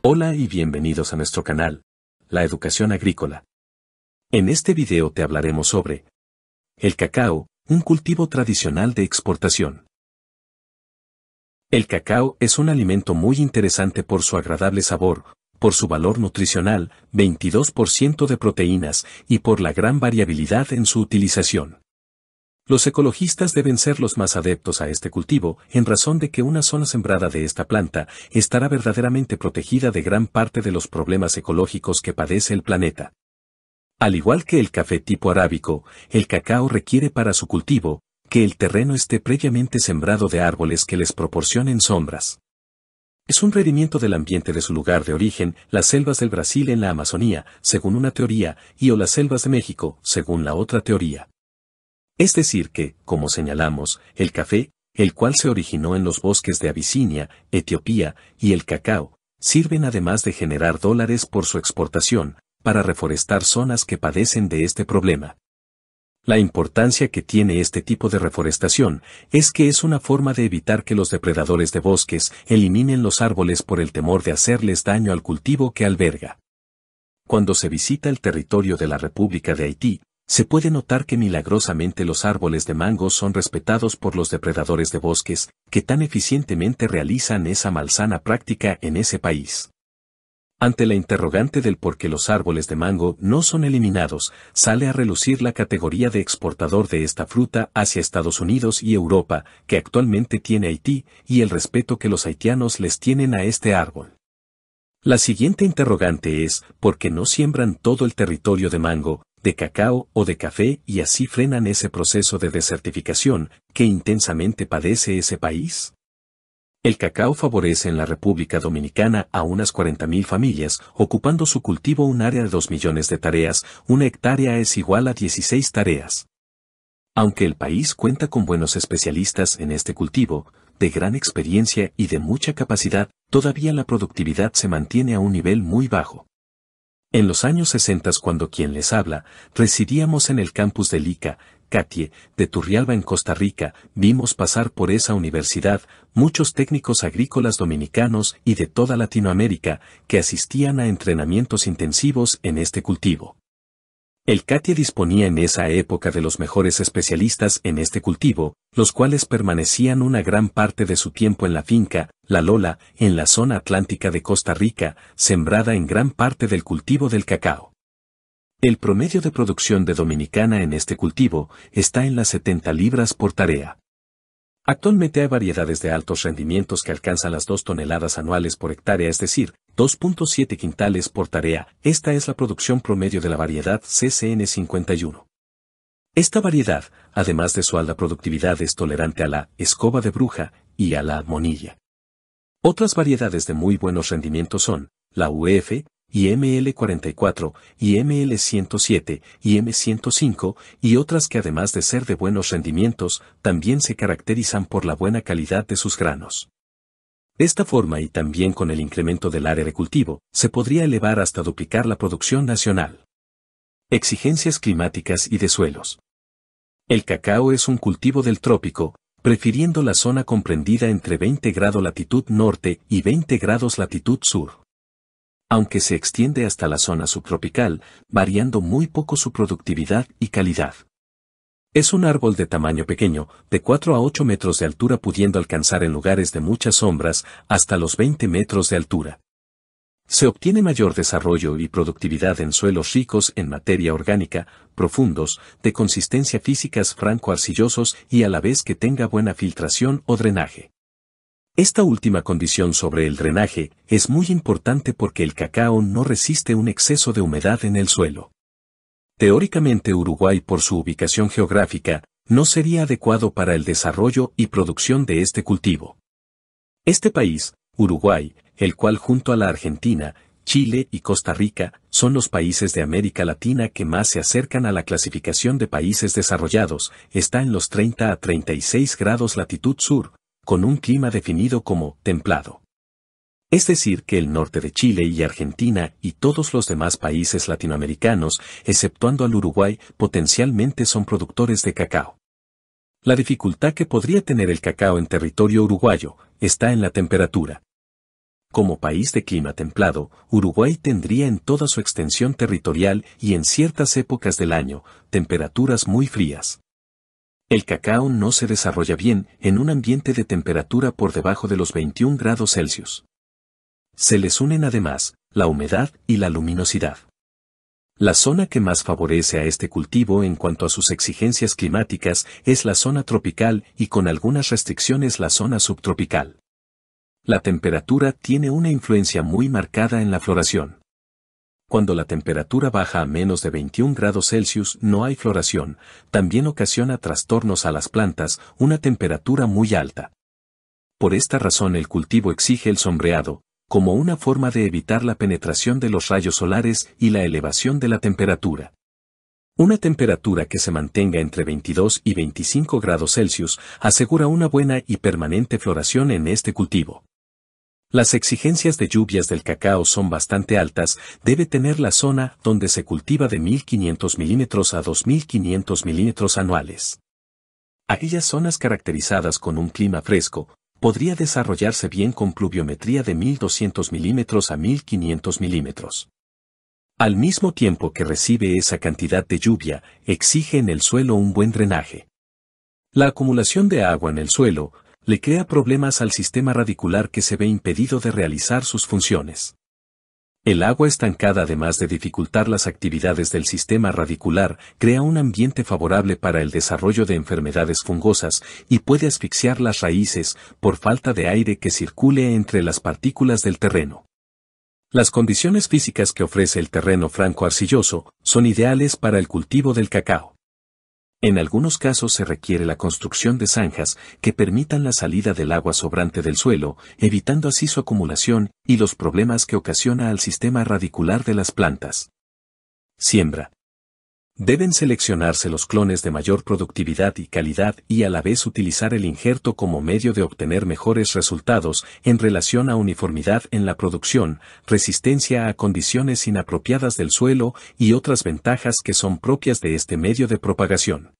Hola y bienvenidos a nuestro canal, La Educación Agrícola. En este video te hablaremos sobre el cacao, un cultivo tradicional de exportación. El cacao es un alimento muy interesante por su agradable sabor, por su valor nutricional, 22% de proteínas, y por la gran variabilidad en su utilización. Los ecologistas deben ser los más adeptos a este cultivo, en razón de que una zona sembrada de esta planta estará verdaderamente protegida de gran parte de los problemas ecológicos que padece el planeta. Al igual que el café tipo arábico, el cacao requiere para su cultivo que el terreno esté previamente sembrado de árboles que les proporcionen sombras. Es un rendimiento del ambiente de su lugar de origen, las selvas del Brasil en la Amazonía, según una teoría, y o las selvas de México, según la otra teoría. Es decir que, como señalamos, el café, el cual se originó en los bosques de Abisinia, Etiopía, y el cacao, sirven además de generar dólares por su exportación, para reforestar zonas que padecen de este problema. La importancia que tiene este tipo de reforestación es que es una forma de evitar que los depredadores de bosques eliminen los árboles por el temor de hacerles daño al cultivo que alberga. Cuando se visita el territorio de la República de Haití, se puede notar que milagrosamente los árboles de mango son respetados por los depredadores de bosques, que tan eficientemente realizan esa malsana práctica en ese país. Ante la interrogante del por qué los árboles de mango no son eliminados, sale a relucir la categoría de exportador de esta fruta hacia Estados Unidos y Europa, que actualmente tiene Haití, y el respeto que los haitianos les tienen a este árbol. La siguiente interrogante es, ¿por qué no siembran todo el territorio de mango, de cacao o de café y así frenan ese proceso de desertificación que intensamente padece ese país? El cacao favorece en la República Dominicana a unas 40.000 familias, ocupando su cultivo un área de 2 millones de tareas, una hectárea es igual a 16 tareas. Aunque el país cuenta con buenos especialistas en este cultivo, de gran experiencia y de mucha capacidad, todavía la productividad se mantiene a un nivel muy bajo. En los años 60 cuando quien les habla, residíamos en el campus de Lica, Catie, de Turrialba en Costa Rica, vimos pasar por esa universidad muchos técnicos agrícolas dominicanos y de toda Latinoamérica que asistían a entrenamientos intensivos en este cultivo. El Katia disponía en esa época de los mejores especialistas en este cultivo, los cuales permanecían una gran parte de su tiempo en la finca, La Lola, en la zona atlántica de Costa Rica, sembrada en gran parte del cultivo del cacao. El promedio de producción de dominicana en este cultivo está en las 70 libras por tarea. Actualmente hay variedades de altos rendimientos que alcanzan las 2 toneladas anuales por hectárea, es decir, 2.7 quintales por tarea, esta es la producción promedio de la variedad CCN51. Esta variedad, además de su alta productividad, es tolerante a la escoba de bruja y a la monilla. Otras variedades de muy buenos rendimientos son la UF, ml 44 ml 107 y m 105 y otras que además de ser de buenos rendimientos, también se caracterizan por la buena calidad de sus granos. De esta forma y también con el incremento del área de cultivo, se podría elevar hasta duplicar la producción nacional. Exigencias climáticas y de suelos. El cacao es un cultivo del trópico, prefiriendo la zona comprendida entre 20 grados latitud norte y 20 grados latitud sur. Aunque se extiende hasta la zona subtropical, variando muy poco su productividad y calidad. Es un árbol de tamaño pequeño, de 4 a 8 metros de altura pudiendo alcanzar en lugares de muchas sombras hasta los 20 metros de altura. Se obtiene mayor desarrollo y productividad en suelos ricos en materia orgánica, profundos, de consistencia físicas franco-arcillosos y a la vez que tenga buena filtración o drenaje. Esta última condición sobre el drenaje es muy importante porque el cacao no resiste un exceso de humedad en el suelo. Teóricamente Uruguay por su ubicación geográfica, no sería adecuado para el desarrollo y producción de este cultivo. Este país, Uruguay, el cual junto a la Argentina, Chile y Costa Rica, son los países de América Latina que más se acercan a la clasificación de países desarrollados, está en los 30 a 36 grados latitud sur, con un clima definido como templado. Es decir, que el norte de Chile y Argentina y todos los demás países latinoamericanos, exceptuando al Uruguay, potencialmente son productores de cacao. La dificultad que podría tener el cacao en territorio uruguayo está en la temperatura. Como país de clima templado, Uruguay tendría en toda su extensión territorial y en ciertas épocas del año temperaturas muy frías. El cacao no se desarrolla bien en un ambiente de temperatura por debajo de los 21 grados Celsius. Se les unen además la humedad y la luminosidad. La zona que más favorece a este cultivo en cuanto a sus exigencias climáticas es la zona tropical y con algunas restricciones la zona subtropical. La temperatura tiene una influencia muy marcada en la floración. Cuando la temperatura baja a menos de 21 grados Celsius no hay floración, también ocasiona trastornos a las plantas, una temperatura muy alta. Por esta razón el cultivo exige el sombreado, como una forma de evitar la penetración de los rayos solares y la elevación de la temperatura. Una temperatura que se mantenga entre 22 y 25 grados Celsius asegura una buena y permanente floración en este cultivo. Las exigencias de lluvias del cacao son bastante altas, debe tener la zona donde se cultiva de 1500 milímetros a 2500 milímetros anuales. Aquellas zonas caracterizadas con un clima fresco, podría desarrollarse bien con pluviometría de 1200 milímetros a 1500 milímetros. Al mismo tiempo que recibe esa cantidad de lluvia, exige en el suelo un buen drenaje. La acumulación de agua en el suelo le crea problemas al sistema radicular que se ve impedido de realizar sus funciones. El agua estancada, además de dificultar las actividades del sistema radicular, crea un ambiente favorable para el desarrollo de enfermedades fungosas y puede asfixiar las raíces por falta de aire que circule entre las partículas del terreno. Las condiciones físicas que ofrece el terreno franco arcilloso son ideales para el cultivo del cacao. En algunos casos se requiere la construcción de zanjas que permitan la salida del agua sobrante del suelo, evitando así su acumulación y los problemas que ocasiona al sistema radicular de las plantas. Siembra. Deben seleccionarse los clones de mayor productividad y calidad y a la vez utilizar el injerto como medio de obtener mejores resultados en relación a uniformidad en la producción, resistencia a condiciones inapropiadas del suelo y otras ventajas que son propias de este medio de propagación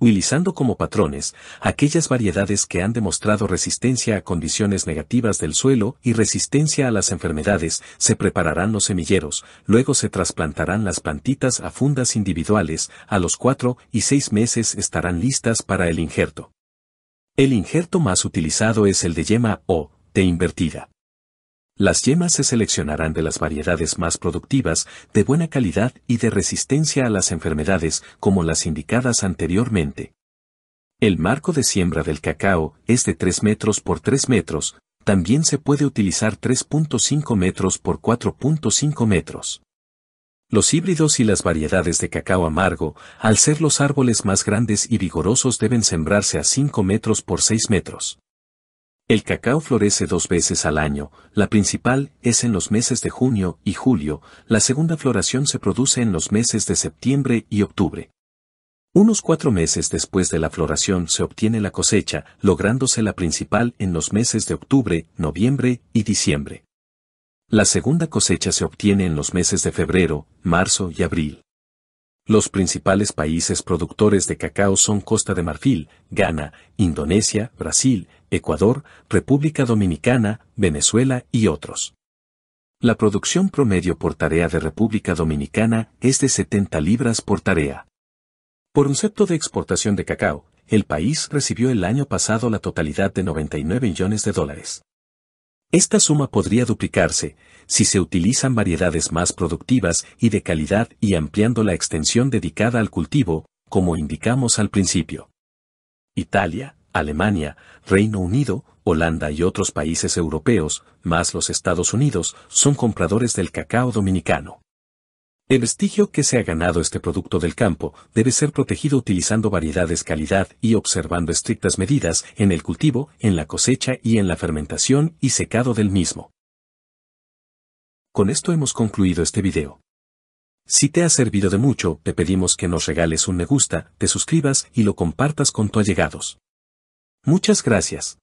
utilizando como patrones aquellas variedades que han demostrado resistencia a condiciones negativas del suelo y resistencia a las enfermedades, se prepararán los semilleros, luego se trasplantarán las plantitas a fundas individuales, a los cuatro y seis meses estarán listas para el injerto. El injerto más utilizado es el de yema o, de invertida. Las yemas se seleccionarán de las variedades más productivas, de buena calidad y de resistencia a las enfermedades, como las indicadas anteriormente. El marco de siembra del cacao es de 3 metros por 3 metros, también se puede utilizar 3.5 metros por 4.5 metros. Los híbridos y las variedades de cacao amargo, al ser los árboles más grandes y vigorosos, deben sembrarse a 5 metros por 6 metros. El cacao florece dos veces al año, la principal es en los meses de junio y julio, la segunda floración se produce en los meses de septiembre y octubre. Unos cuatro meses después de la floración se obtiene la cosecha, lográndose la principal en los meses de octubre, noviembre y diciembre. La segunda cosecha se obtiene en los meses de febrero, marzo y abril. Los principales países productores de cacao son Costa de Marfil, Ghana, Indonesia, Brasil, Ecuador, República Dominicana, Venezuela y otros. La producción promedio por tarea de República Dominicana es de 70 libras por tarea. Por concepto de exportación de cacao, el país recibió el año pasado la totalidad de 99 millones de dólares. Esta suma podría duplicarse si se utilizan variedades más productivas y de calidad y ampliando la extensión dedicada al cultivo, como indicamos al principio. Italia, Alemania, Reino Unido, Holanda y otros países europeos, más los Estados Unidos, son compradores del cacao dominicano. El vestigio que se ha ganado este producto del campo debe ser protegido utilizando variedades calidad y observando estrictas medidas en el cultivo, en la cosecha y en la fermentación y secado del mismo. Con esto hemos concluido este video. Si te ha servido de mucho, te pedimos que nos regales un me gusta, te suscribas y lo compartas con tu allegados. Muchas gracias.